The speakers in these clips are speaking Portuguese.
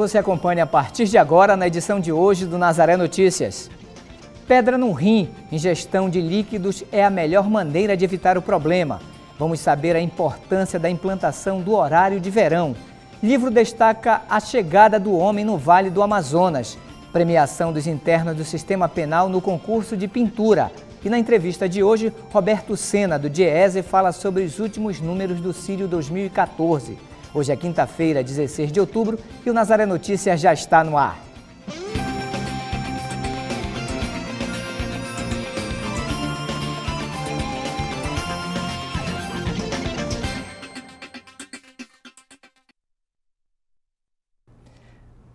Você acompanha a partir de agora na edição de hoje do Nazaré Notícias. Pedra no rim, ingestão de líquidos é a melhor maneira de evitar o problema. Vamos saber a importância da implantação do horário de verão. Livro destaca a chegada do homem no Vale do Amazonas, premiação dos internos do sistema penal no concurso de pintura. E na entrevista de hoje, Roberto Sena, do Diese, fala sobre os últimos números do Círio 2014. Hoje é quinta-feira, 16 de outubro, e o Nazaré Notícias já está no ar.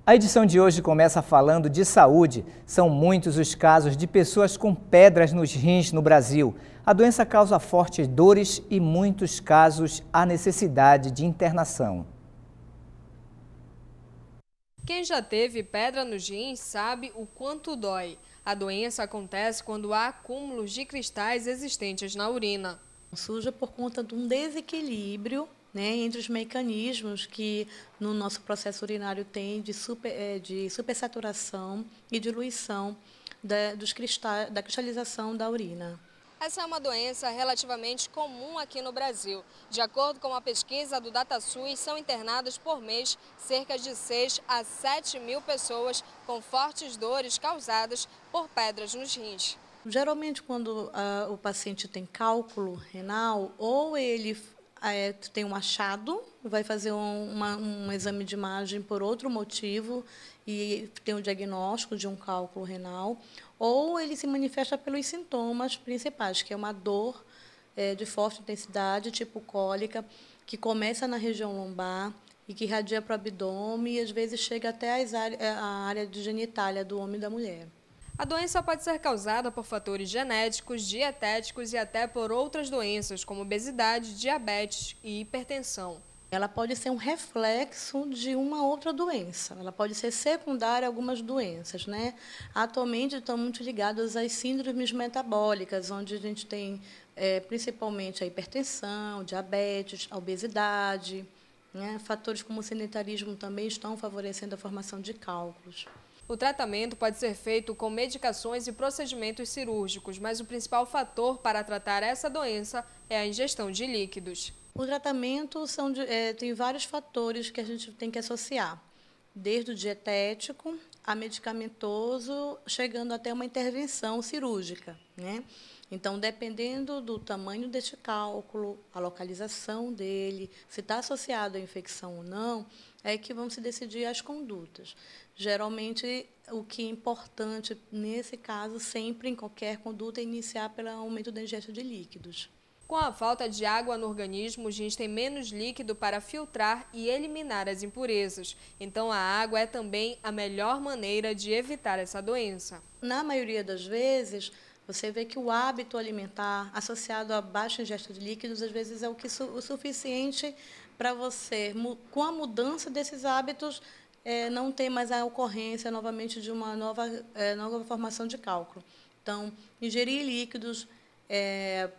A edição de hoje começa falando de saúde. São muitos os casos de pessoas com pedras nos rins no Brasil. A doença causa fortes dores e, em muitos casos, há necessidade de internação. Quem já teve pedra nos rins sabe o quanto dói. A doença acontece quando há acúmulos de cristais existentes na urina. Surge por conta de um desequilíbrio né, entre os mecanismos que no nosso processo urinário tem de, super, é, de supersaturação e diluição da, dos cristal, da cristalização da urina. Essa é uma doença relativamente comum aqui no Brasil. De acordo com a pesquisa do DataSUS, são internadas por mês cerca de 6 a 7 mil pessoas com fortes dores causadas por pedras nos rins. Geralmente, quando uh, o paciente tem cálculo renal, ou ele ah, é, tem um achado, vai fazer um, uma, um, exame de imagem por outro motivo e tem o um diagnóstico de um cálculo renal, ou ele se manifesta pelos sintomas principais, que é uma dor é, de forte intensidade, tipo cólica, que começa na região lombar e que irradia para o abdômen e às vezes chega até as é, a área de genitália do homem e da mulher. A doença pode ser causada por fatores genéticos, dietéticos e até por outras doenças, como obesidade, diabetes e hipertensão ela pode ser um reflexo de uma outra doença. Ela pode ser secundária a algumas doenças, né? Atualmente estão muito ligadas às síndromes metabólicas, onde a gente tem é, principalmente a hipertensão, diabetes, a obesidade. Né? Fatores como o sedentarismo também estão favorecendo a formação de cálculos. O tratamento pode ser feito com medicações e procedimentos cirúrgicos, mas o principal fator para tratar essa doença é a ingestão de líquidos. O tratamento são de, é, tem vários fatores que a gente tem que associar, desde o dietético a medicamentoso, chegando até uma intervenção cirúrgica. Né? Então, dependendo do tamanho deste cálculo, a localização dele, se está associado à infecção ou não, é que vão se decidir as condutas. Geralmente, o que é importante nesse caso, sempre em qualquer conduta, é iniciar pelo aumento da ingesta de líquidos. Com a falta de água no organismo, a gente tem menos líquido para filtrar e eliminar as impurezas. Então, a água é também a melhor maneira de evitar essa doença. Na maioria das vezes, você vê que o hábito alimentar associado a baixa ingesto de líquidos, às vezes, é o, que, o suficiente para você, com a mudança desses hábitos, é, não ter mais a ocorrência novamente de uma nova, é, nova formação de cálculo. Então, ingerir líquidos, é,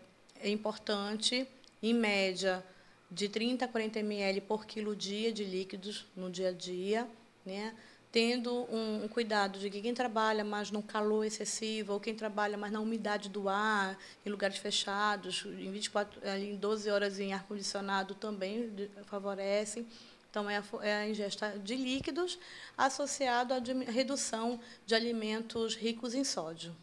é importante, em média, de 30 a 40 ml por quilo dia de líquidos no dia a dia, né? tendo um, um, cuidado de que quem trabalha mais no calor excessivo, ou quem trabalha mais na umidade do ar, em lugares fechados, em, 24, eh, em 12 horas em ar-condicionado também favorecem. Então, é a, é a, ingesta de líquidos associado à redução de alimentos ricos em sódio.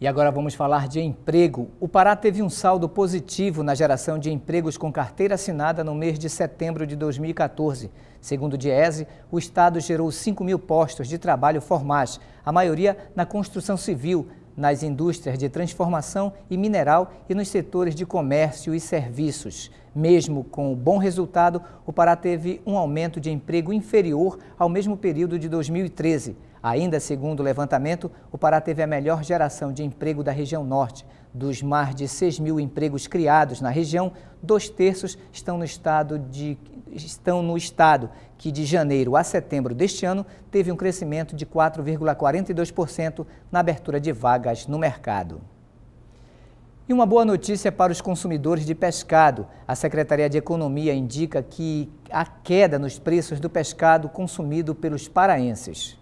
E agora vamos falar de emprego. O Pará teve um saldo positivo na geração de empregos com carteira assinada no mês de setembro de 2014. Segundo o Diese, o Estado gerou 5 mil postos de trabalho formais, a maioria na construção civil, nas indústrias de transformação e mineral e nos setores de comércio e serviços. Mesmo com o bom resultado, o Pará teve um aumento de emprego inferior ao mesmo período de 2013. Ainda segundo o levantamento, o Pará teve a melhor geração de emprego da região norte. Dos mais de 6 mil empregos criados na região, dois terços estão no estado de estão no estado que de janeiro a setembro deste ano teve um crescimento de 4,42% na abertura de vagas no mercado. E uma boa notícia para os consumidores de pescado. A Secretaria de Economia indica que a queda nos preços do pescado consumido pelos paraenses.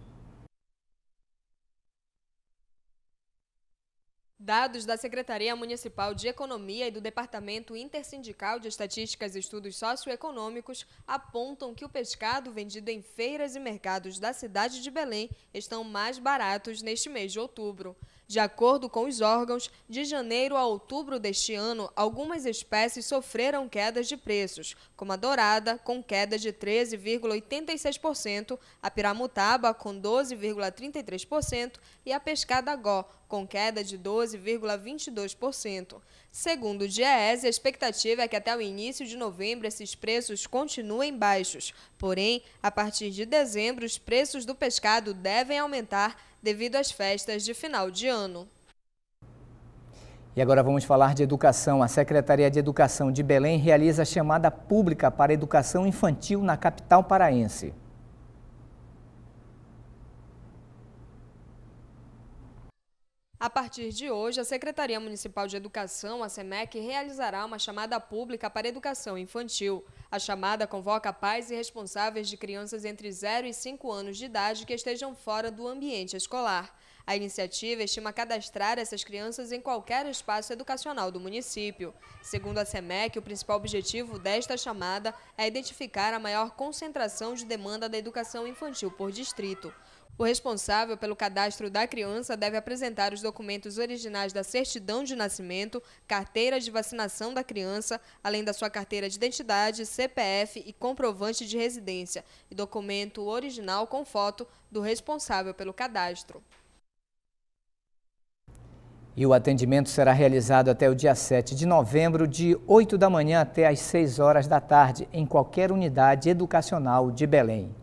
Dados da Secretaria Municipal de Economia e do Departamento Intersindical de Estatísticas e Estudos Socioeconômicos apontam que o pescado vendido em feiras e mercados da cidade de Belém estão mais baratos neste mês de outubro. De acordo com os órgãos, de janeiro a outubro deste ano, algumas espécies sofreram quedas de preços, como a dourada, com queda de 13,86%, a piramutaba, com 12,33% e a pescada gó, com queda de 12,22%. Segundo o GES, a expectativa é que até o início de novembro esses preços continuem baixos. Porém, a partir de dezembro, os preços do pescado devem aumentar devido às festas de final de ano. E agora vamos falar de educação. A Secretaria de Educação de Belém realiza chamada pública para educação infantil na capital paraense. A partir de hoje, a Secretaria Municipal de Educação, a SEMEC, realizará uma chamada pública para educação infantil. A chamada convoca pais e responsáveis de crianças entre 0 e 5 anos de idade que estejam fora do ambiente escolar. A iniciativa estima cadastrar essas crianças em qualquer espaço educacional do município. Segundo a SEMEC, o principal objetivo desta chamada é identificar a maior concentração de demanda da educação infantil por distrito. O responsável pelo cadastro da criança deve apresentar os documentos originais da certidão de nascimento, carteira de vacinação da criança, além da sua carteira de identidade, CPF e comprovante de residência, e documento original com foto do responsável pelo cadastro. E o atendimento será realizado até o dia 7 de novembro, de 8 da manhã até às 6 horas da tarde, em qualquer unidade educacional de Belém.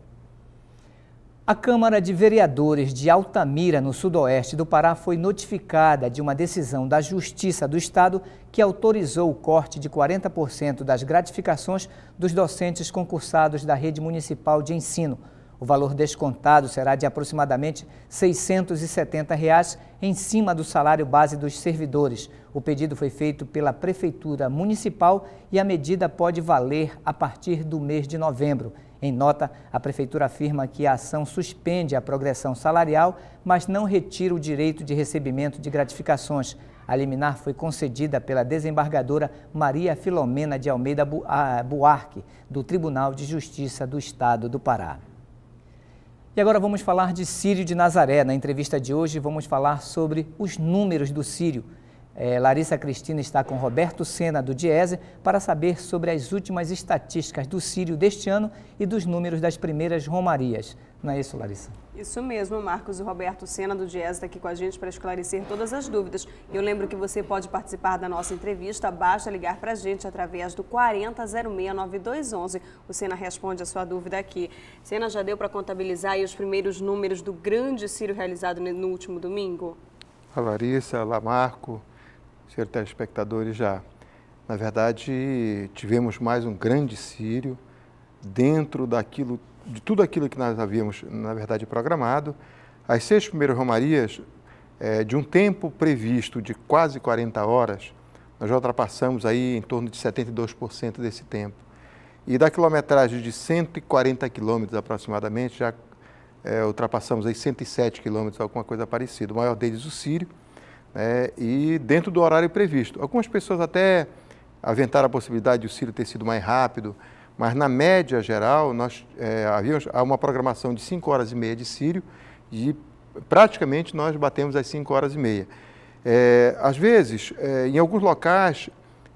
A Câmara de Vereadores de Altamira, no sudoeste do Pará, foi notificada de uma decisão da Justiça do Estado que autorizou o corte de 40% das gratificações dos docentes concursados da rede municipal de ensino. O valor descontado será de aproximadamente R$ 670 reais, em cima do salário base dos servidores. O pedido foi feito pela Prefeitura Municipal e a medida pode valer a partir do mês de novembro. Em nota, a Prefeitura afirma que a ação suspende a progressão salarial, mas não retira o direito de recebimento de gratificações. A liminar foi concedida pela desembargadora Maria Filomena de Almeida ah, Buarque, do Tribunal de Justiça do Estado do Pará. E agora vamos falar de Sírio de Nazaré. Na entrevista de hoje, vamos falar sobre os números do Sírio. É, Larissa Cristina está com Roberto Sena, do Diese, para saber sobre as últimas estatísticas do Sírio deste ano e dos números das primeiras romarias. Não é isso, Larissa? Isso mesmo, Marcos. O Roberto Sena, do Diese, está aqui com a gente para esclarecer todas as dúvidas. Eu lembro que você pode participar da nossa entrevista. Basta ligar para a gente através do 40069211. O Sena responde a sua dúvida aqui. Sena, já deu para contabilizar os primeiros números do grande Sírio realizado no último domingo? A Larissa. Olá, Marco senhor telespectadores, já. Na verdade, tivemos mais um grande sírio dentro daquilo, de tudo aquilo que nós havíamos, na verdade, programado. As seis primeiras romarias, é, de um tempo previsto de quase 40 horas, nós já ultrapassamos aí em torno de 72% desse tempo. E da quilometragem de 140 quilômetros aproximadamente, já é, ultrapassamos aí 107 quilômetros, alguma coisa parecida. O maior deles, o Sírio, né, e dentro do horário previsto. Algumas pessoas até aventaram a possibilidade de o cílio ter sido mais rápido, mas na média geral, nós é, havíamos uma programação de 5 horas e meia de cílio e praticamente nós batemos as 5 horas e meia. É, às vezes, é, em alguns locais,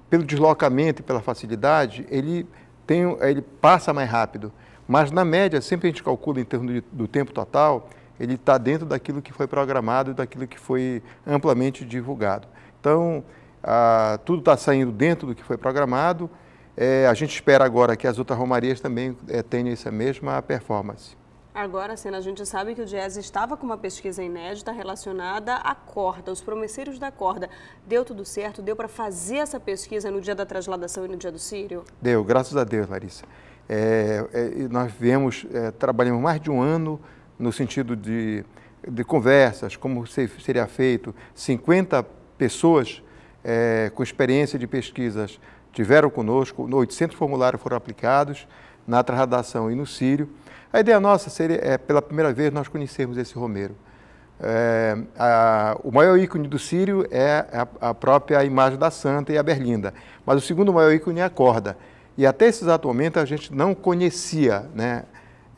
pelo deslocamento e pela facilidade, ele, tem, ele passa mais rápido. Mas, na média, sempre a gente calcula em termos de, do tempo total, ele está dentro daquilo que foi programado e daquilo que foi amplamente divulgado. Então, a, tudo está saindo dentro do que foi programado. É, a gente espera agora que as outras romarias também é, tenham essa mesma performance. Agora, Sena, a gente sabe que o Jazz estava com uma pesquisa inédita relacionada à corda, os promesseiros da corda. Deu tudo certo? Deu para fazer essa pesquisa no dia da trasladação e no dia do Sírio? Deu, graças a Deus, Larissa. É, é nós viemos, é, trabalhamos mais de um ano no sentido de, de conversas, como seria feito, 50 pessoas é, com experiência de pesquisas tiveram conosco, 800 formulários foram aplicados na Tradação e no Sírio. A ideia nossa seria, é, pela primeira vez, nós conhecermos esse romero É, a, o maior ícone do Sírio é a, a, própria imagem da Santa e a Berlinda, mas o segundo maior ícone é a corda. E até esse exato momento a gente não conhecia, né?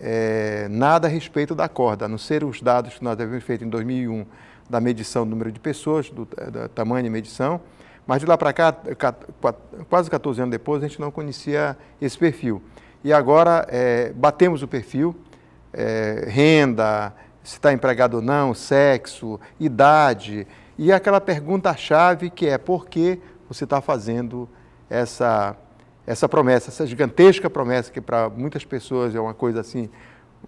é, nada a respeito da corda, a não ser os dados que nós havíamos feito em 2001 da medição do número de pessoas, do, é, tamanho e medição, mas de lá para cá, quase 14 anos depois, a gente não conhecia esse perfil. E agora é, batemos o perfil, é, renda, se está empregado ou não, sexo, idade, e aquela pergunta-chave que é por que você está fazendo essa essa promessa, essa gigantesca promessa que para muitas pessoas é uma coisa assim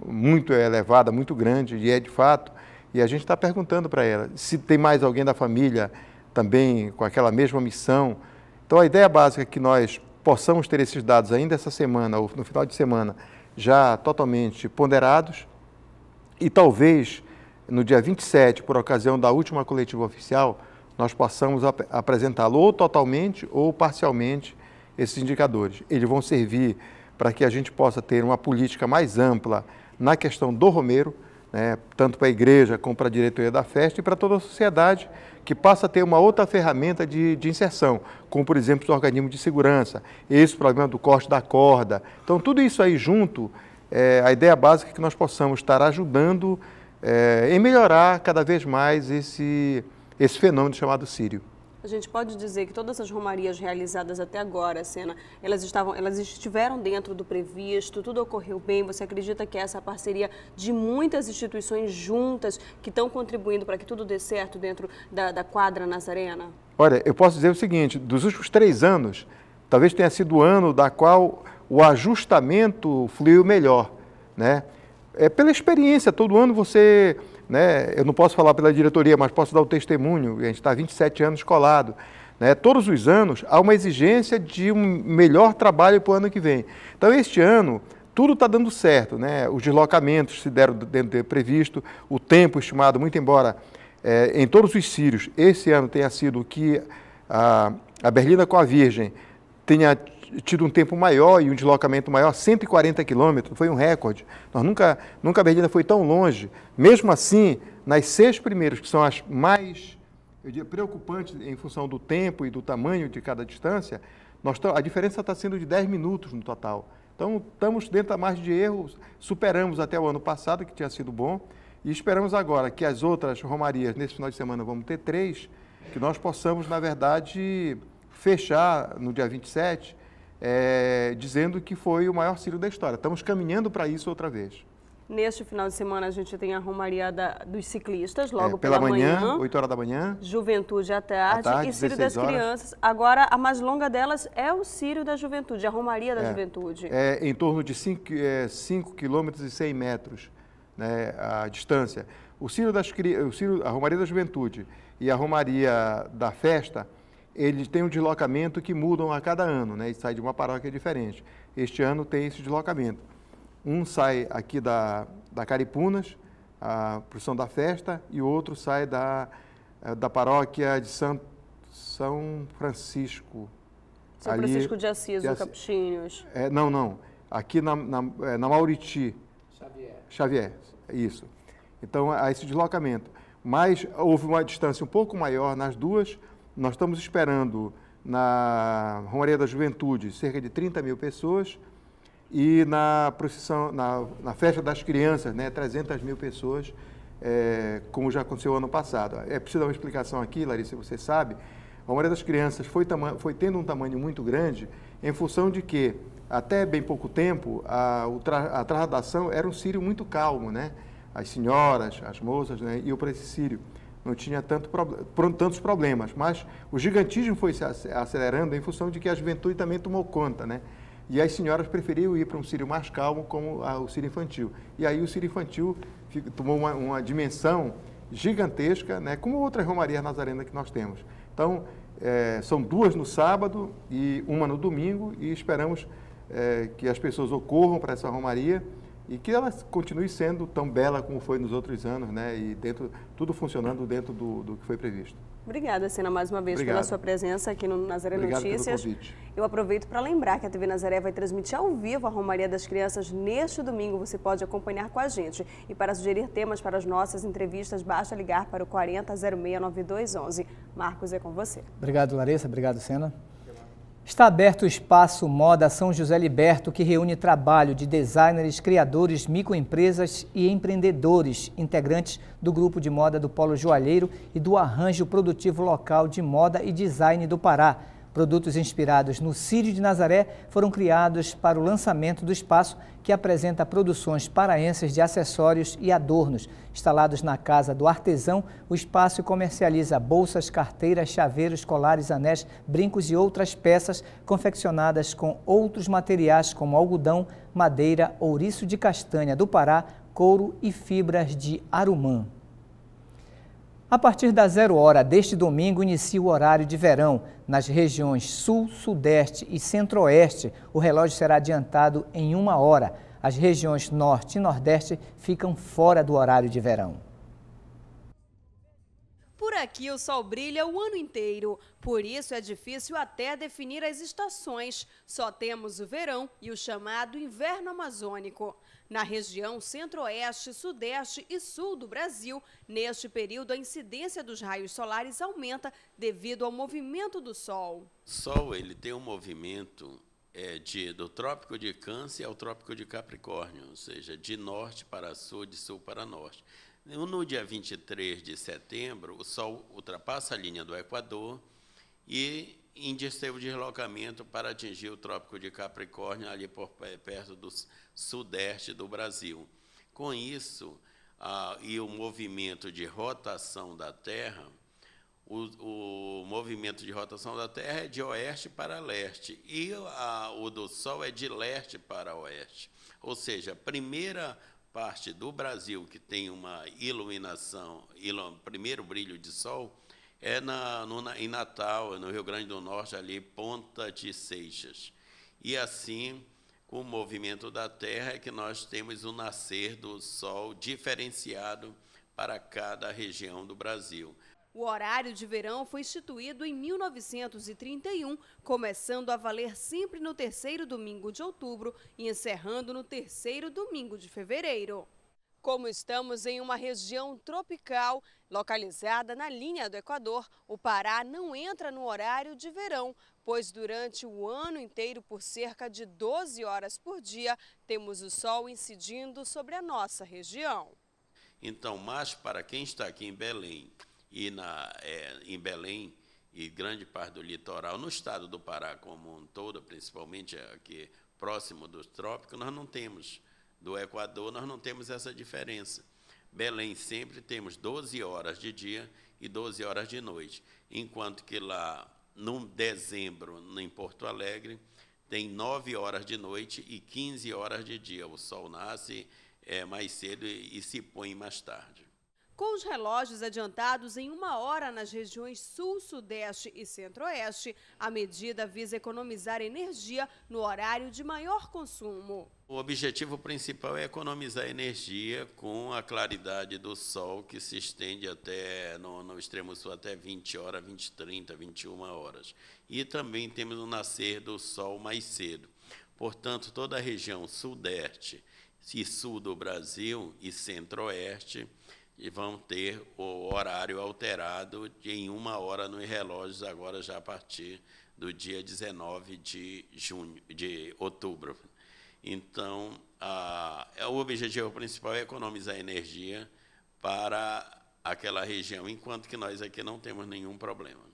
muito elevada, muito grande e é de fato. E a gente está perguntando para ela se tem mais alguém da família também com aquela mesma missão. Então a ideia básica é que nós possamos ter esses dados ainda essa semana ou no final de semana já totalmente ponderados e talvez no dia 27, por ocasião da última coletiva oficial, nós possamos ap apresentá-lo ou totalmente ou parcialmente esses indicadores. Eles vão servir para que a gente possa ter uma política mais ampla na questão do Romeiro, né, tanto para a igreja como para a diretoria da festa e para toda a sociedade, que passa a ter uma outra ferramenta de, de inserção, como por exemplo os organismos de segurança, esse problema do corte da corda. Então, tudo isso aí junto, é, a ideia básica é que nós possamos estar ajudando é, em melhorar cada vez mais esse, esse fenômeno chamado Sírio. A gente pode dizer que todas as romarias realizadas até agora, Sena, elas estavam, elas estiveram dentro do previsto, tudo ocorreu bem. Você acredita que essa é parceria de muitas instituições juntas que estão contribuindo para que tudo dê certo dentro da, da quadra Nazarena? Olha, eu posso dizer o seguinte: dos últimos três anos, talvez tenha sido o ano da qual o ajustamento fluiu melhor, né? É pela experiência, todo ano você né? eu não posso falar pela diretoria, mas posso dar o testemunho, a gente está 27 anos colado. Né? Todos os anos há uma exigência de um melhor trabalho para o ano que vem. Então, este ano, tudo está dando certo, né? os deslocamentos se deram dentro do previsto, o tempo estimado, muito embora é, em todos os sírios, esse ano tenha sido que a, a Berlina com a Virgem tenha tido um tempo maior e um deslocamento maior, 140 quilômetros, foi um recorde. Nós nunca, nunca a Berlinda foi tão longe. Mesmo assim, nas seis primeiras, que são as mais diria, preocupantes em função do tempo e do tamanho de cada distância, nós a diferença está sendo de 10 minutos no total. Então, estamos dentro da margem de erro, superamos até o ano passado, que tinha sido bom, e esperamos agora que as outras romarias, nesse final de semana, vamos ter três, que nós possamos, na verdade, fechar no dia 27 é, dizendo que foi o maior sírio da história. Estamos caminhando para isso outra vez. Neste final de semana a gente tem a Romaria da, dos Ciclistas, logo é, pela, pela manhã, manhã, 8 horas da manhã. Juventude à tarde, à tarde e Círio das horas. Crianças. Agora, a mais longa delas é o Círio da Juventude, a Romaria da é, Juventude. É em torno de 5 é, cinco quilômetros e 100 metros né, a distância. O Círio das o Círio, a Romaria da Juventude e a Romaria da Festa eles têm um deslocamento que mudam a cada ano, né? E sai de uma paróquia diferente. Este ano tem esse deslocamento. Um sai aqui da, da Caripunas, a São da festa, e outro sai da, eh, da paróquia de São, São Francisco. São ali, Francisco de Assis, de Assis. Capuchinhos. É, não, não. Aqui na, na, eh, na Mauriti. Xavier. Xavier, isso. Então, há esse deslocamento. Mas houve uma distância um pouco maior nas duas, nós estamos esperando na Romaria da Juventude cerca de 30 mil pessoas e na procissão, na, na festa das crianças, né, 300 mil pessoas, é, como já aconteceu ano passado. É preciso dar uma explicação aqui, Larissa, você sabe. A Romaria das Crianças foi, foi tendo um tamanho muito grande em função de que, até bem pouco tempo, a, a trasladação era um sírio muito calmo, né? As senhoras, as moças, né? iam para esse sírio não tinha tanto, tantos problemas, mas o gigantismo foi se acelerando em função de que a juventude também tomou conta, né? E as senhoras preferiam ir para um círio mais calmo, como o círio infantil. E aí o círio infantil tomou uma, uma dimensão gigantesca, né? como outras romarias nazarenas que nós temos. Então, é, são duas no sábado e uma no domingo, e esperamos é, que as pessoas ocorram para essa romaria e que ela continue sendo tão bela como foi nos outros anos, né? E dentro, tudo funcionando dentro do, do que foi previsto. Obrigada, Sena, mais uma vez Obrigado. pela sua presença aqui no Nazaré Obrigado Notícias. Eu aproveito para lembrar que a TV Nazaré vai transmitir ao vivo a Romaria das Crianças neste domingo. Você pode acompanhar com a gente. E para sugerir temas para as nossas entrevistas, basta ligar para o 40069211. 9211. Marcos, é com você. Obrigado, Larissa. Obrigado, Sena. Está aberto o espaço Moda São José Liberto, que reúne trabalho de designers, criadores, microempresas e empreendedores, integrantes do grupo de moda do Polo Joalheiro e do arranjo produtivo local de moda e design do Pará. Produtos inspirados no Círio de Nazaré foram criados para o lançamento do espaço que apresenta produções paraenses de acessórios e adornos. Instalados na casa do artesão, o espaço comercializa bolsas, carteiras, chaveiros, colares, anéis, brincos e outras peças confeccionadas com outros materiais como algodão, madeira, ouriço de castanha do Pará, couro e fibras de arumã. A partir da zero hora deste domingo inicia o horário de verão. Nas regiões Sul, Sudeste e Centro-Oeste, o relógio será adiantado em uma hora. As regiões Norte e Nordeste ficam fora do horário de verão. Por aqui o sol brilha o ano inteiro, por isso é difícil até definir as estações. Só temos o verão e o chamado inverno amazônico. Na região centro-oeste, sudeste e sul do Brasil, neste período a incidência dos raios solares aumenta devido ao movimento do Sol. O Sol ele tem um movimento é, de, do Trópico de Câncer ao Trópico de Capricórnio, ou seja, de norte para sul, de sul para norte. No dia 23 de setembro, o Sol ultrapassa a linha do Equador e Índias teve deslocamento para atingir o Trópico de Capricórnio, ali por perto do sudeste do Brasil. Com isso, ah, e o movimento de rotação da Terra, o, o, movimento de rotação da Terra é de oeste para leste, e a, o do Sol é de leste para oeste. Ou seja, a primeira parte do Brasil que tem uma iluminação, ilu, primeiro brilho de Sol, é na, no, em Natal, no Rio Grande do Norte, ali, Ponta de Seixas. E assim, com o movimento da Terra, é que nós temos o nascer do Sol diferenciado para cada região do Brasil. O horário de verão foi instituído em 1931, começando a valer sempre no terceiro domingo de outubro e encerrando no terceiro domingo de fevereiro. Como estamos em uma região tropical, localizada na linha do Equador, o Pará não entra no horário de verão, pois durante o ano inteiro, por cerca de 12 horas por dia, temos o sol incidindo sobre a nossa região. Então, mas para quem está aqui em Belém e na, é, em Belém e grande parte do litoral, no estado do Pará como um todo, principalmente aqui próximo do trópico, nós não temos do Equador, nós não temos essa diferença. Belém sempre temos 12 horas de dia e 12 horas de noite, enquanto que lá no dezembro, em Porto Alegre, tem 9 horas de noite e 15 horas de dia. O sol nasce é, mais cedo e, e se põe mais tarde. Com os relógios adiantados em uma hora nas regiões Sul, Sudeste e Centro-Oeste, a medida visa economizar energia no horário de maior consumo. O objetivo principal é economizar energia com a claridade do sol que se estende até, no, no extremo sul, até 20 horas, 20, 30, 21 horas. E também temos o nascer do sol mais cedo. Portanto, toda a região Sudeste e Sul do Brasil e Centro-Oeste e vão ter o horário alterado em uma hora nos relógios, agora já a partir do dia 19 de, junho, de outubro. Então, a, é, o objetivo principal é economizar energia para aquela região, enquanto que nós aqui não temos nenhum problema.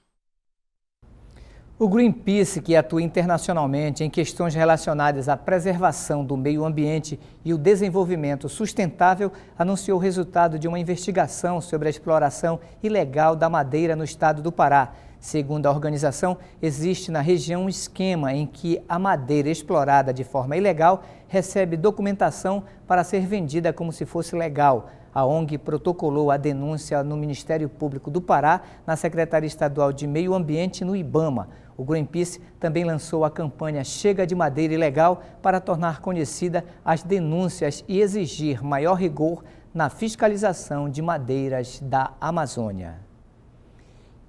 O Greenpeace, que atua internacionalmente em questões relacionadas à preservação do meio ambiente e o desenvolvimento sustentável, anunciou o resultado de uma investigação sobre a exploração ilegal da madeira no estado do Pará. Segundo a organização, existe na região um esquema em que a madeira explorada de forma ilegal recebe documentação para ser vendida como se fosse legal. A ONG protocolou a denúncia no Ministério Público do Pará, na Secretaria Estadual de Meio Ambiente, no IBAMA. O Greenpeace também lançou a campanha Chega de Madeira Ilegal para tornar conhecida as denúncias e exigir maior rigor na fiscalização de madeiras da Amazônia.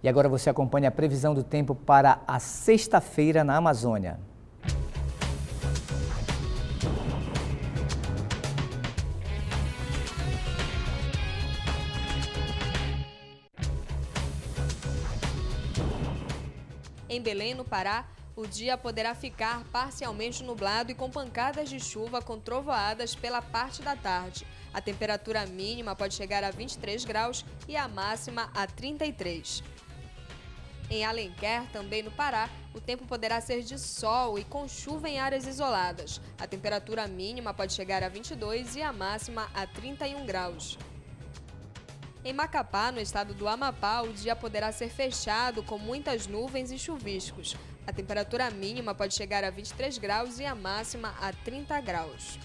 E agora você acompanha a previsão do tempo para a sexta-feira na Amazônia. Em Belém, no Pará, o dia poderá ficar parcialmente nublado e com pancadas de chuva com trovoadas pela parte da tarde. A temperatura mínima pode chegar a 23 graus e a máxima a 33. Em Alenquer, também no Pará, o tempo poderá ser de sol e com chuva em áreas isoladas. A temperatura mínima pode chegar a 22 e a máxima a 31 graus. Em Macapá, no estado do Amapá, o dia poderá ser fechado com muitas nuvens e chuviscos. A temperatura mínima pode chegar a 23 graus e a máxima a 30 graus.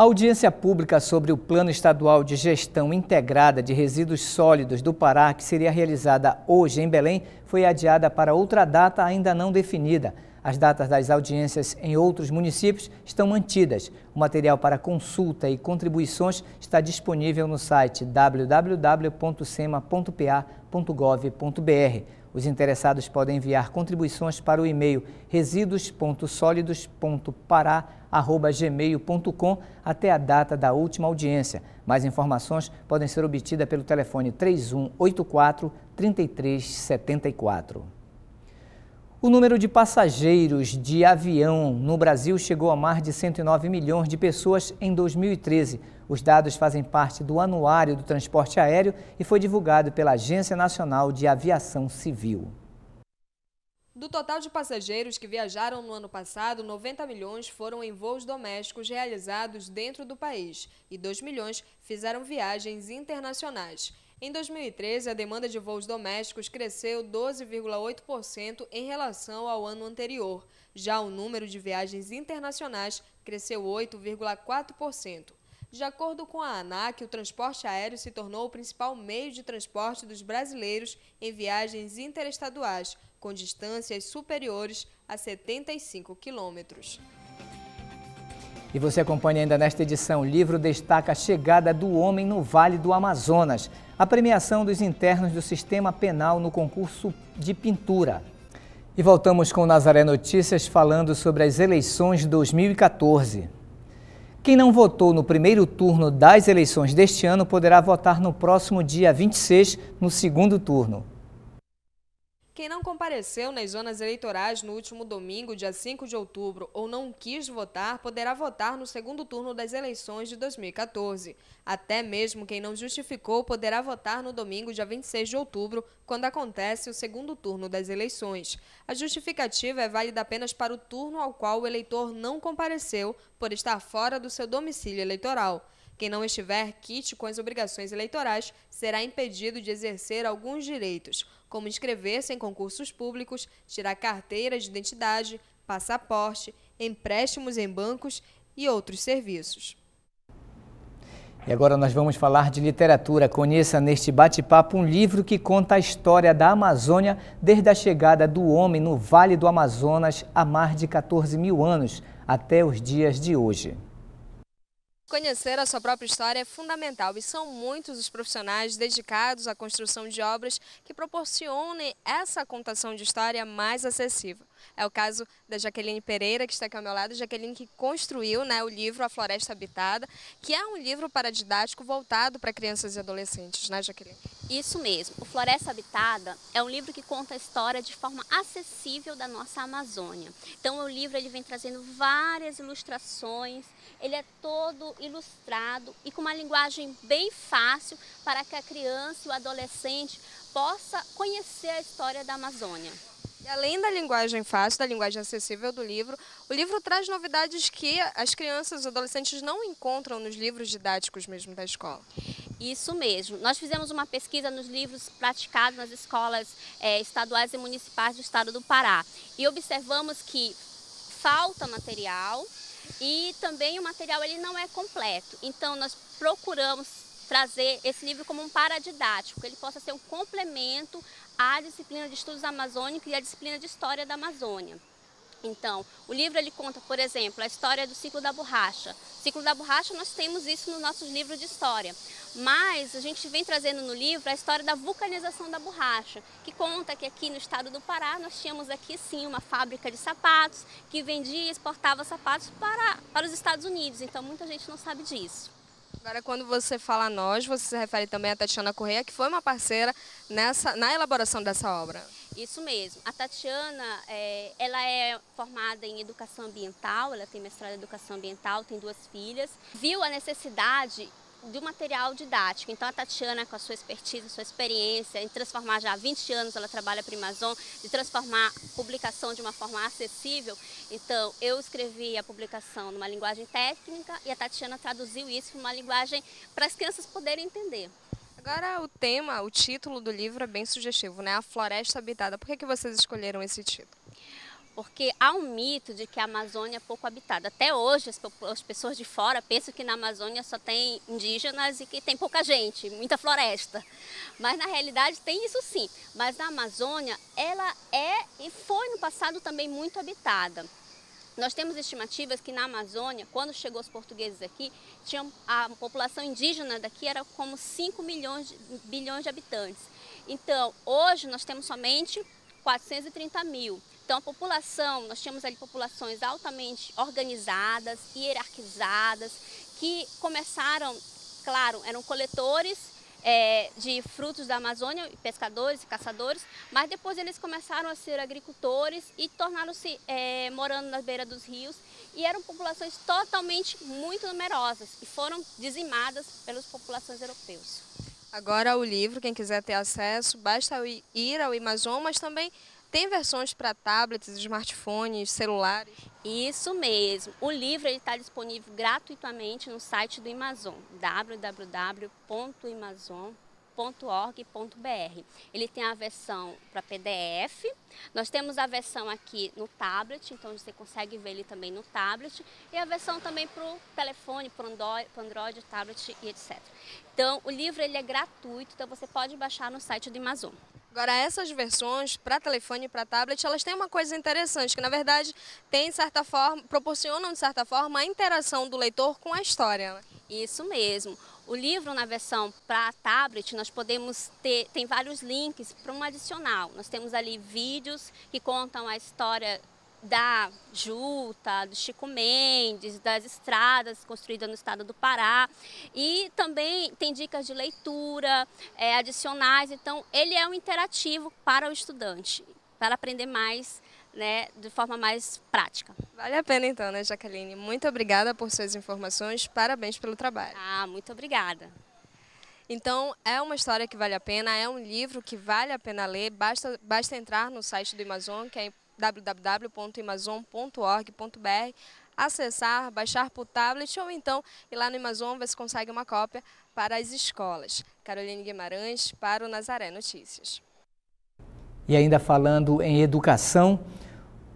A audiência pública sobre o Plano Estadual de Gestão Integrada de Resíduos Sólidos do Pará, que seria realizada hoje em Belém, foi adiada para outra data ainda não definida. As datas das audiências em outros municípios estão mantidas. O material para consulta e contribuições está disponível no site www.sema.pa.gov.br. Os interessados podem enviar contribuições para o e-mail resíduos.sólidos.pará.gmail.com até a data da última audiência. Mais informações podem ser obtidas pelo telefone 3184 3374. O número de passageiros de avião no Brasil chegou a mais de 109 milhões de pessoas em 2013 os dados fazem parte do Anuário do Transporte Aéreo e foi divulgado pela Agência Nacional de Aviação Civil. Do total de passageiros que viajaram no ano passado, 90 milhões foram em voos domésticos realizados dentro do país e 2 milhões fizeram viagens internacionais. Em 2013, a demanda de voos domésticos cresceu 12,8% em relação ao ano anterior. Já o número de viagens internacionais cresceu 8,4%. De acordo com a ANAC, o transporte aéreo se tornou o principal meio de transporte dos brasileiros em viagens interestaduais, com distâncias superiores a 75 quilômetros. E você acompanha ainda nesta edição, o livro destaca a chegada do homem no Vale do Amazonas, a premiação dos internos do sistema penal no concurso de pintura. E voltamos com Nazaré Notícias falando sobre as eleições de 2014. Quem não votou no primeiro turno das eleições deste ano poderá votar no próximo dia 26, no segundo turno. Quem não compareceu nas zonas eleitorais no último domingo, dia 5 de outubro, ou não quis votar, poderá votar no segundo turno das eleições de 2014. Até mesmo quem não justificou poderá votar no domingo, dia 26 de outubro, quando acontece o segundo turno das eleições. A justificativa é válida apenas para o turno ao qual o eleitor não compareceu por estar fora do seu domicílio eleitoral. Quem não estiver quite com as obrigações eleitorais será impedido de exercer alguns direitos como inscrever-se em concursos públicos, tirar carteira de identidade, passaporte, empréstimos em bancos e outros serviços. E agora nós vamos falar de literatura. Conheça neste bate-papo um livro que conta a história da Amazônia desde a chegada do homem no Vale do Amazonas há mais de 14 mil anos até os dias de hoje. Conhecer a sua própria história é fundamental e são muitos os profissionais dedicados à construção de obras que proporcionem essa contação de história mais acessível. É o caso da Jaqueline Pereira, que está aqui ao meu lado, Jaqueline que construiu né, o livro A Floresta Habitada, que é um livro paradidático voltado para crianças e adolescentes, né, Jaqueline? Isso mesmo. O Floresta Habitada é um livro que conta a história de forma acessível da nossa Amazônia. Então, o livro ele vem trazendo várias ilustrações, ele é todo ilustrado e com uma linguagem bem fácil para que a criança e o adolescente possa conhecer a história da Amazônia além da linguagem fácil, da linguagem acessível do livro, o livro traz novidades que as crianças e adolescentes não encontram nos livros didáticos mesmo da escola. Isso mesmo. Nós fizemos uma pesquisa nos livros praticados nas escolas é, estaduais e municipais do estado do Pará e observamos que falta material e também o material ele não é completo. Então nós procuramos trazer esse livro como um paradidático, que ele possa ser um complemento à disciplina de estudos amazônicos e à disciplina de história da Amazônia. Então, o livro ele conta, por exemplo, a história do ciclo da borracha. O ciclo da borracha nós temos isso nos nossos livros de história, mas a gente vem trazendo no livro a história da vulcanização da borracha, que conta que aqui no estado do Pará nós tínhamos aqui sim uma fábrica de sapatos que vendia e exportava sapatos para, para os Estados Unidos, então muita gente não sabe disso. Agora, quando você fala nós, você se refere também à Tatiana Correia, que foi uma parceira nessa, na elaboração dessa obra. Isso mesmo. A Tatiana, é, ela é formada em Educação Ambiental, ela tem mestrado em Educação Ambiental, tem duas filhas. Viu a necessidade de um material didático. Então a Tatiana, com a sua expertise, a sua experiência em transformar já há 20 anos, ela trabalha para a Amazon, de transformar publicação de uma forma acessível. Então eu escrevi a publicação numa linguagem técnica e a Tatiana traduziu isso para uma linguagem para as crianças poderem entender. Agora o tema, o título do livro é bem sugestivo, né? A Floresta Habitada. Por que, que vocês escolheram esse título? porque há um mito de que a Amazônia é pouco habitada. Até hoje, as, as, pessoas de fora pensam que na Amazônia só tem indígenas e que tem pouca gente, muita floresta. Mas na realidade tem isso sim. Mas a Amazônia, ela é e foi no passado também muito habitada. Nós temos estimativas que na Amazônia, quando chegou os portugueses aqui, a população indígena daqui era como 5 milhões de, bilhões de habitantes. Então, hoje nós temos somente 430 mil. Então a população, nós tínhamos ali populações altamente organizadas, hierarquizadas, que começaram, claro, eram coletores é, de frutos da Amazônia, pescadores e caçadores, mas depois eles começaram a ser agricultores e tornaram-se é, morando na beira dos rios e eram populações totalmente muito numerosas e foram dizimadas pelas populações europeias. Agora o livro, quem quiser ter acesso, basta ir ao Amazon, mas também tem versões para tablets, smartphones, celulares? Isso mesmo. O livro está disponível gratuitamente no site do Amazon, www.amazon.org.br. Ele tem a versão para PDF, nós temos a versão aqui no tablet, então você consegue ver ele também no tablet, e a versão também para o telefone, para o Android, Android, tablet e etc. Então, o livro ele é gratuito, então você pode baixar no site do Amazon. Agora, essas versões para telefone e para tablet, elas têm uma coisa interessante, que na verdade tem, certa forma, proporcionam, de certa forma, a interação do leitor com a história. Né? Isso mesmo. O livro na versão para tablet, nós podemos ter, tem vários links para um adicional. Nós temos ali vídeos que contam a história da Juta, do Chico Mendes, das estradas construídas no estado do Pará. E também tem dicas de leitura, é, adicionais. Então, ele é um interativo para o estudante, para aprender mais né, de forma mais prática. Vale a pena então, né, Jaqueline? Muito obrigada por suas informações, parabéns pelo trabalho. Ah, muito obrigada. Então, é uma história que vale a pena, é um livro que vale a pena ler, basta, basta entrar no site do Amazon, que é www.amazon.org.br, acessar, baixar por tablet ou então ir lá no Amazon você consegue uma cópia para as escolas. Caroline Guimarães para o Nazaré Notícias. E ainda falando em educação,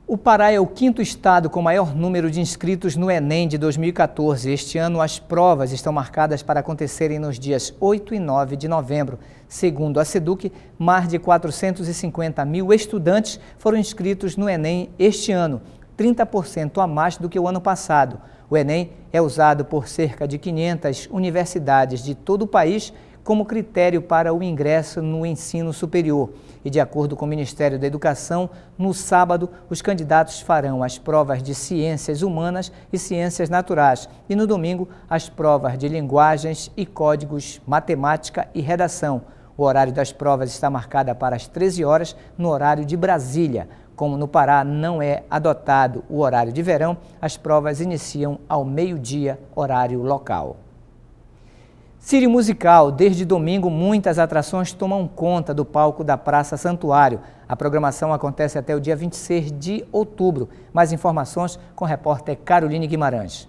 o Pará é o quinto estado com maior número de inscritos no Enem de 2014. Este ano, as provas estão marcadas para acontecerem nos dias 8 e 9 de novembro. Segundo a SEDUC, mais de 450 mil estudantes foram inscritos no Enem este ano, 30% a mais do que o ano passado. O Enem é usado por cerca de 500 universidades de todo o país como critério para o ingresso no ensino superior. E, de acordo com o Ministério da Educação, no sábado, os candidatos farão as provas de ciências humanas e ciências naturais. E, no domingo, as provas de linguagens e códigos, matemática e redação. O horário das provas está marcado para as 13 horas, no horário de Brasília. Como no Pará não é adotado o horário de verão, as provas iniciam ao meio-dia, horário local. Círio Musical, desde domingo muitas atrações tomam conta do palco da Praça Santuário. A programação acontece até o dia 26 de outubro. Mais informações com a repórter Caroline Guimarães.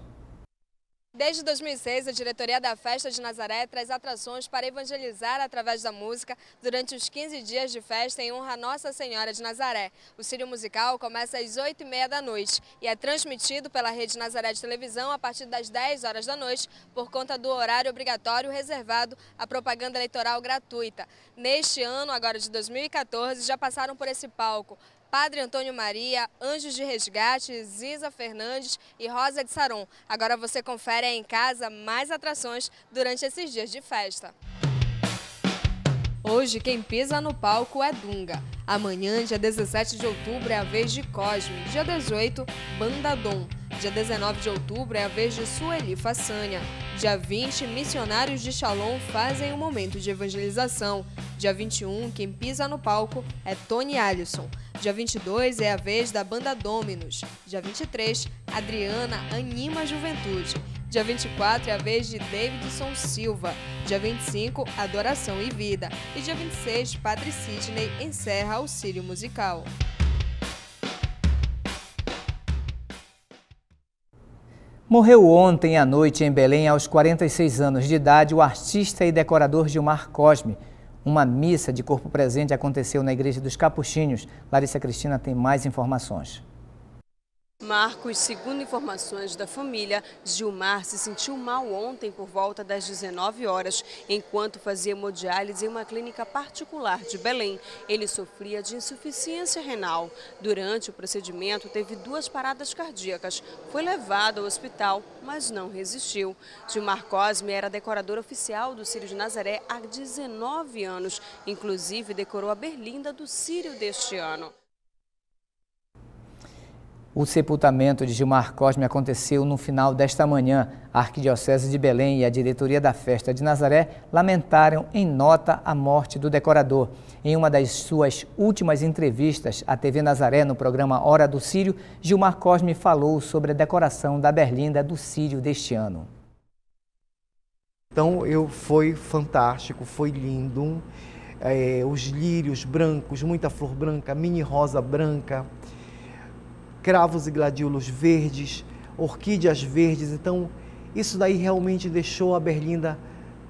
Desde 2006, a diretoria da Festa de Nazaré traz atrações para evangelizar através da música durante os 15 dias de festa em honra a Nossa Senhora de Nazaré. O Círio Musical começa às 8h30 da noite e é transmitido pela Rede Nazaré de Televisão a partir das 10 horas da noite, por conta do horário obrigatório reservado à propaganda eleitoral gratuita. Neste ano, agora de 2014, já passaram por esse palco Padre Antônio Maria, Anjos de Resgate, Ziza Fernandes e Rosa de Saron. Agora você confere aí em casa mais atrações durante esses dias de festa. Hoje quem pisa no palco é Dunga. Amanhã, dia 17 de outubro, é a vez de Cosme. Dia 18, Banda Dom. Dia 19 de outubro é a vez de Sueli Façanha. Dia 20, missionários de Shalom fazem um momento de evangelização. Dia 21, quem pisa no palco é Tony Allison. Dia 22 é a vez da banda Dominus. Dia 23, Adriana anima a juventude. Dia 24 é a vez de Davidson Silva. Dia 25, Adoração e Vida. E dia 26, Padre Sidney encerra auxílio musical. Morreu ontem à noite em Belém, aos 46 anos de idade, o artista e decorador Gilmar Cosme. Uma missa de corpo presente aconteceu na Igreja dos Capuchinhos. Larissa Cristina tem mais informações. Marcos, segundo informações da família, Gilmar se sentiu mal ontem por volta das 19 horas, enquanto fazia hemodiálise em uma clínica particular de Belém. Ele sofria de insuficiência renal. Durante o procedimento, teve duas paradas cardíacas. Foi levado ao hospital, mas não resistiu. Gilmar Cosme era decorador oficial do Círio de Nazaré há 19 anos. Inclusive, decorou a berlinda do Círio deste ano. O sepultamento de Gilmar Cosme aconteceu no final desta manhã. A Arquidiocese de Belém e a diretoria da festa de Nazaré lamentaram em nota a morte do decorador. Em uma das suas últimas entrevistas à TV Nazaré no programa Hora do Sírio, Gilmar Cosme falou sobre a decoração da berlinda do Sírio deste ano. Então, eu foi fantástico, foi lindo. É, os lírios brancos, muita flor branca, mini rosa branca cravos e gladiolos verdes, orquídeas verdes. Então, isso daí realmente deixou a Berlinda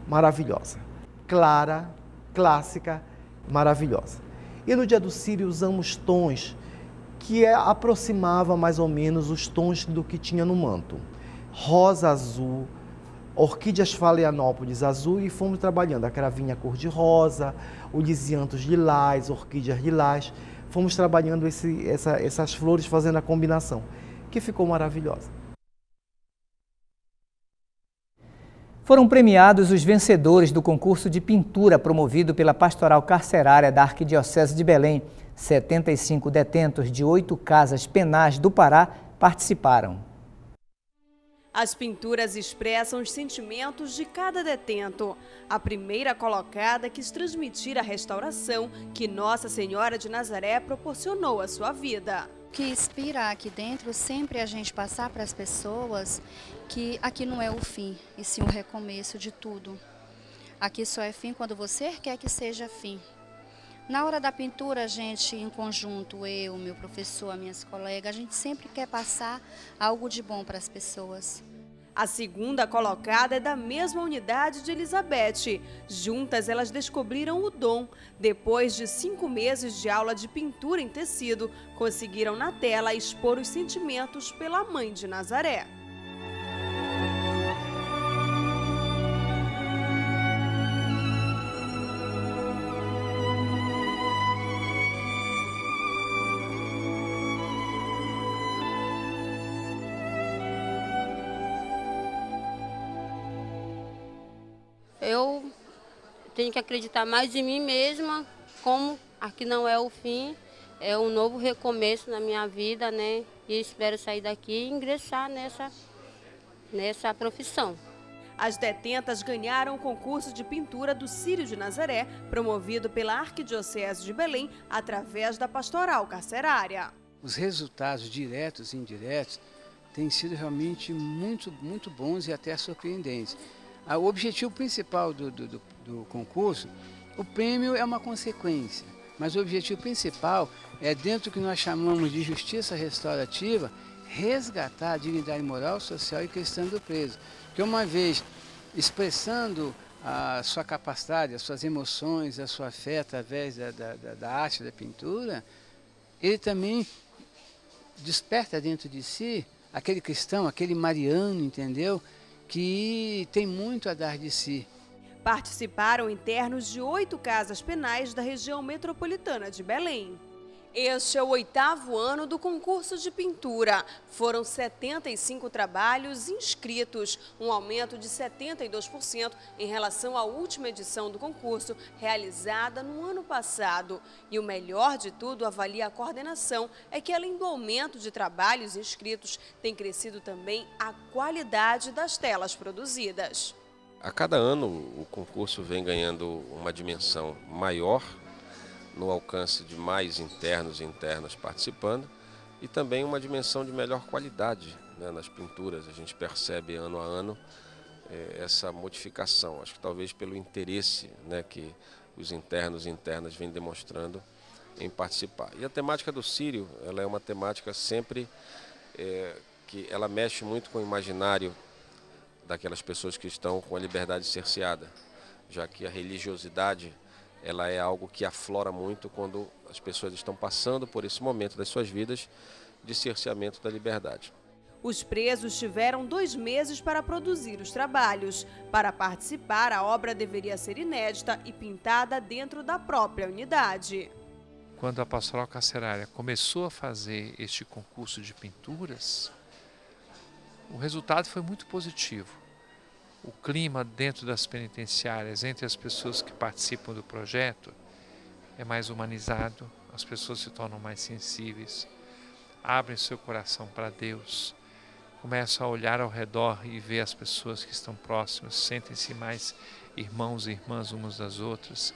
maravilhosa. Clara, clássica, maravilhosa. E no dia do Sírio usamos tons que é, aproximava mais ou menos os tons do que tinha no manto. Rosa azul, orquídeas faleanópolis azul e fomos trabalhando a cravinha cor-de-rosa, o lisiantos lilás, orquídeas lilás fomos trabalhando esse, essa, essas flores, fazendo a combinação, que ficou maravilhosa. Foram premiados os vencedores do concurso de pintura promovido pela Pastoral Carcerária da Arquidiocese de Belém. 75 detentos de oito casas penais do Pará participaram. As pinturas expressam os sentimentos de cada detento. A primeira colocada quis transmitir a restauração que Nossa Senhora de Nazaré proporcionou à sua vida. O que inspira aqui dentro sempre é a gente passar para as pessoas que aqui não é o fim, e sim o recomeço de tudo. Aqui só é fim quando você quer que seja fim. Na hora da pintura, a gente, em conjunto, eu, meu professor, minhas colegas, a gente sempre quer passar algo de bom para as pessoas. A segunda colocada é da mesma unidade de Elizabeth. Juntas, elas descobriram o dom. Depois de cinco meses de aula de pintura em tecido, conseguiram na tela expor os sentimentos pela mãe de Nazaré. eu tenho que acreditar mais em mim mesma, como aqui não é o fim, é um novo recomeço na minha vida, né? E espero sair daqui e ingressar nessa, nessa profissão. As detentas ganharam o concurso de pintura do Círio de Nazaré, promovido pela Arquidiocese de Belém através da Pastoral Carcerária. Os resultados diretos e indiretos têm sido realmente muito, muito bons e até surpreendentes. Ah, o objetivo principal do, do, do concurso, o prêmio é uma consequência, mas o objetivo principal é, dentro do que nós chamamos de justiça restaurativa, resgatar a dignidade moral, social e cristã do preso. Porque uma vez expressando a sua capacidade, as suas emoções, a sua fé através da, da, da, arte, da pintura, ele também desperta dentro de si aquele cristão, aquele mariano, entendeu? que tem muito a dar de si. Participaram internos de oito casas penais da região metropolitana de Belém. Este é o oitavo ano do concurso de pintura. Foram 75 trabalhos inscritos, um aumento de 72% em relação à última edição do concurso, realizada no ano passado. E o melhor de tudo, avalia a coordenação, é que além do aumento de trabalhos inscritos, tem crescido também a qualidade das telas produzidas. A cada ano o concurso vem ganhando uma dimensão maior no alcance de mais internos e internas participando e também uma dimensão de melhor qualidade né, nas pinturas. A gente percebe ano a ano eh, essa modificação. Acho que talvez pelo interesse né, que os internos e internas vêm demonstrando em participar. E a temática do Sírio, ela é uma temática sempre eh, que ela mexe muito com o imaginário daquelas pessoas que estão com a liberdade cerceada, já que a religiosidade ela é algo que aflora muito quando as pessoas estão passando por esse momento das suas vidas de cerceamento da liberdade. Os presos tiveram dois meses para produzir os trabalhos. Para participar, a obra deveria ser inédita e pintada dentro da própria unidade. Quando a pastoral carcerária começou a fazer este concurso de pinturas, o resultado foi muito positivo o clima dentro das penitenciárias, entre as pessoas que participam do projeto, é mais humanizado, as pessoas se tornam mais sensíveis, abrem seu coração para Deus, começam a olhar ao redor e ver as pessoas que estão próximas, sentem-se mais irmãos e irmãs umas das outras.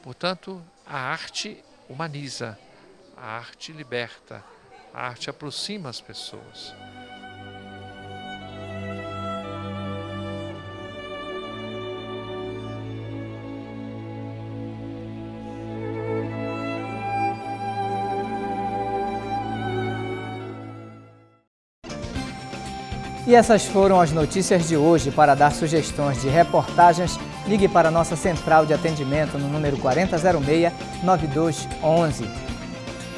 Portanto, a arte humaniza, a arte liberta, a arte aproxima as pessoas. E essas foram as notícias de hoje. Para dar sugestões de reportagens, ligue para nossa central de atendimento no número 4006-9211.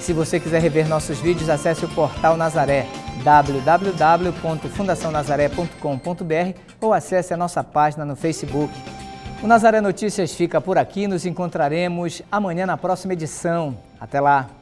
Se você quiser rever nossos vídeos, acesse o portal Nazaré www.fundacionazaré.com.br ou acesse a nossa página no Facebook. O Nazaré Notícias fica por aqui, nos encontraremos amanhã na próxima edição. Até lá!